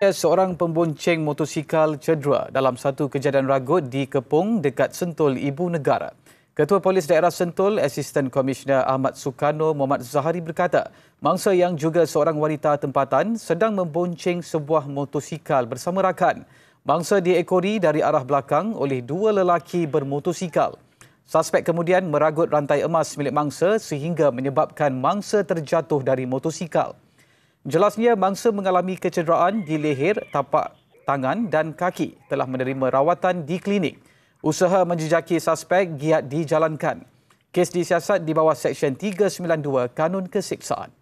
seorang pembonceng motosikal cedera dalam satu kejadian ragut di Kepung dekat Sentul Ibu Negara. Ketua Polis Daerah Sentul, Assistant Commissioner Ahmad Sukarno Muhammad Zahari berkata, mangsa yang juga seorang wanita tempatan sedang membonceng sebuah motosikal bersama rakan. Mangsa diekori dari arah belakang oleh dua lelaki bermotosikal. Suspek kemudian meragut rantai emas milik mangsa sehingga menyebabkan mangsa terjatuh dari motosikal. Jelasnya mangsa mengalami kecederaan di leher, tapak tangan dan kaki telah menerima rawatan di klinik. Usaha menjejaki suspek giat dijalankan. Kes disiasat di bawah Seksyen 392 Kanun Kesiksaan.